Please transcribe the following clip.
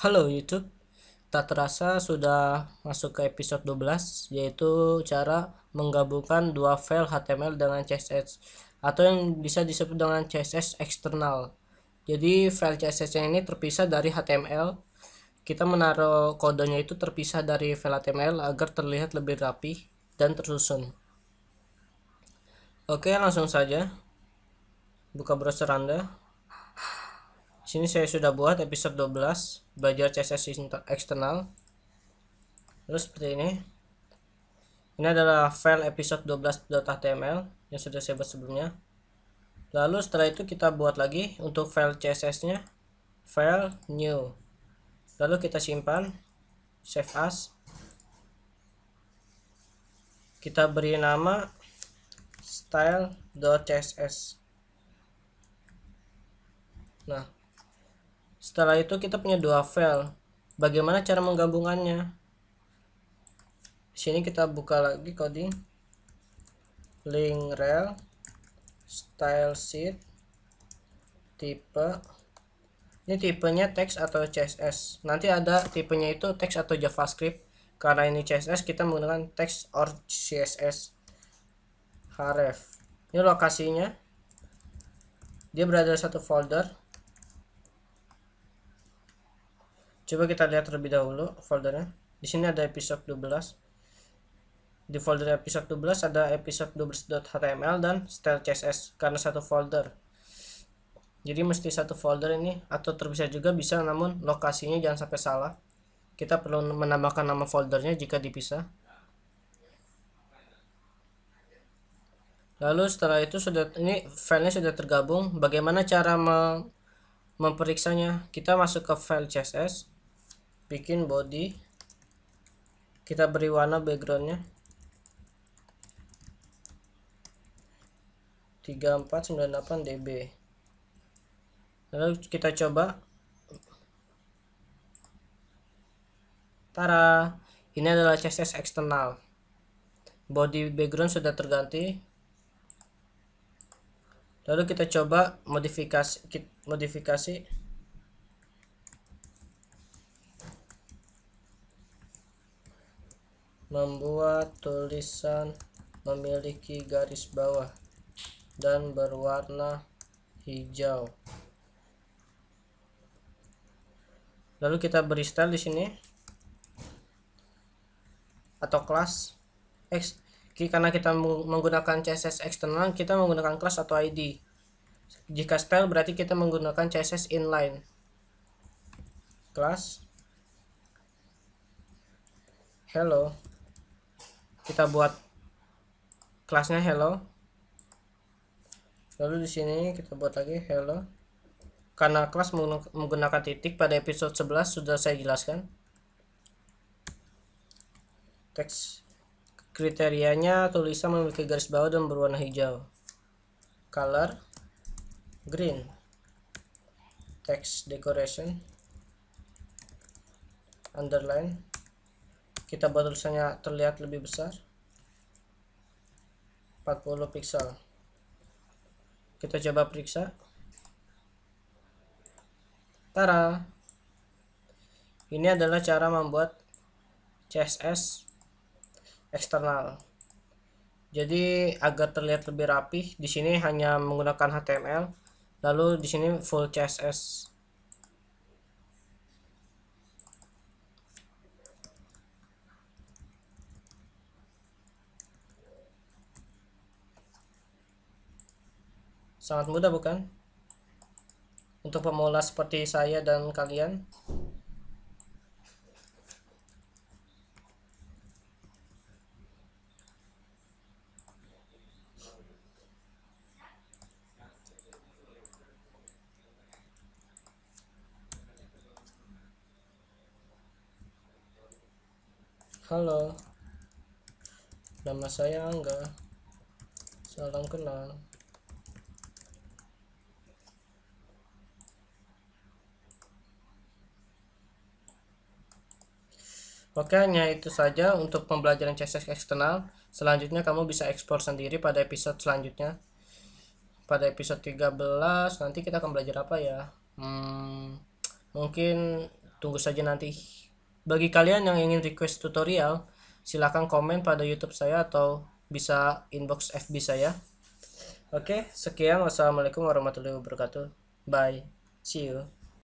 Halo YouTube, tak terasa sudah masuk ke episode 12 yaitu cara menggabungkan dua file HTML dengan CSS atau yang bisa disebut dengan CSS eksternal. Jadi file CSS ini terpisah dari HTML. Kita menaruh kodenya itu terpisah dari file HTML agar terlihat lebih rapi dan tersusun. Oke, langsung saja. Buka browser Anda sini saya sudah buat episode 12 belajar CSS eksternal terus seperti ini ini adalah file episode 12.html yang sudah saya buat sebelumnya lalu setelah itu kita buat lagi untuk file CSS nya file new lalu kita simpan save as kita beri nama style.css nah setelah itu kita punya dua file. Bagaimana cara menggabungkannya? Di sini kita buka lagi coding link rel style sheet tipe ini tipenya text atau CSS nanti ada tipenya itu text atau JavaScript karena ini CSS kita menggunakan text or CSS href ini lokasinya dia berada di satu folder Coba kita lihat terlebih dahulu foldernya. Di sini ada episode 12. Di folder episode 12 ada episode 12.html dan style CSS karena satu folder. Jadi mesti satu folder ini atau terpisah juga bisa namun lokasinya jangan sampai salah. Kita perlu menambahkan nama foldernya jika dipisah. Lalu setelah itu sudah ini filenya sudah tergabung. Bagaimana cara mem memperiksanya? Kita masuk ke file CSS bikin body kita beri warna backgroundnya 3498 dB lalu kita coba Tara ini adalah CSS eksternal body background sudah terganti lalu kita coba modifikasi modifikasi membuat tulisan memiliki garis bawah dan berwarna hijau. Lalu kita beri style di sini atau kelas X karena kita menggunakan CSS eksternal kita menggunakan kelas atau ID jika style berarti kita menggunakan CSS inline kelas hello kita buat kelasnya hello lalu di sini kita buat lagi hello karena kelas menggunakan titik pada episode 11 sudah saya jelaskan teks kriterianya tulisan memiliki garis bawah dan berwarna hijau color green text decoration underline kita buat tulisannya terlihat lebih besar 40 pixel kita coba periksa Tara ini adalah cara membuat CSS eksternal jadi agar terlihat lebih rapih di sini hanya menggunakan HTML lalu di sini full CSS Sangat mudah bukan? Untuk pemula seperti saya dan kalian. Halo, nama saya Angga. Salam kenal. Oke, hanya itu saja untuk pembelajaran CSS eksternal. Selanjutnya kamu bisa ekspor sendiri pada episode selanjutnya. Pada episode 13 nanti kita akan belajar apa ya? Hmm, mungkin tunggu saja nanti. Bagi kalian yang ingin request tutorial, silahkan komen pada YouTube saya atau bisa inbox FB saya. Oke, sekian. Wassalamualaikum warahmatullahi wabarakatuh. Bye. See you.